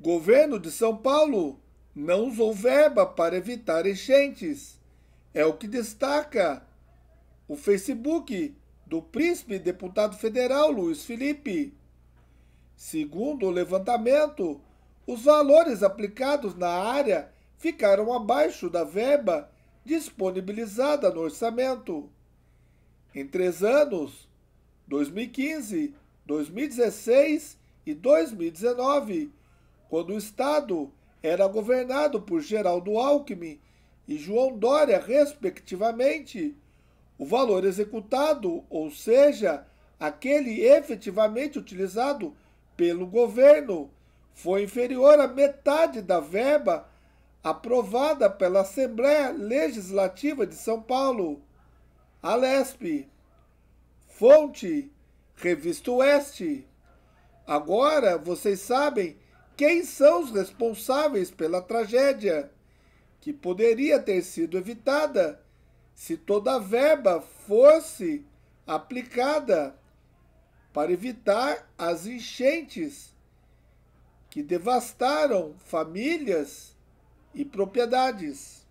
Governo de São Paulo não usou verba para evitar enchentes. É o que destaca o Facebook do príncipe deputado federal Luiz Felipe. Segundo o levantamento, os valores aplicados na área ficaram abaixo da verba disponibilizada no orçamento. Em três anos, 2015, 2016 e 2019, quando o Estado era governado por Geraldo Alckmin e João Dória, respectivamente, o valor executado, ou seja, aquele efetivamente utilizado pelo governo, foi inferior à metade da verba aprovada pela Assembleia Legislativa de São Paulo. LESP. Fonte: Revista Oeste. Agora vocês sabem quem são os responsáveis pela tragédia, que poderia ter sido evitada se toda a verba fosse aplicada para evitar as enchentes que devastaram famílias e propriedades.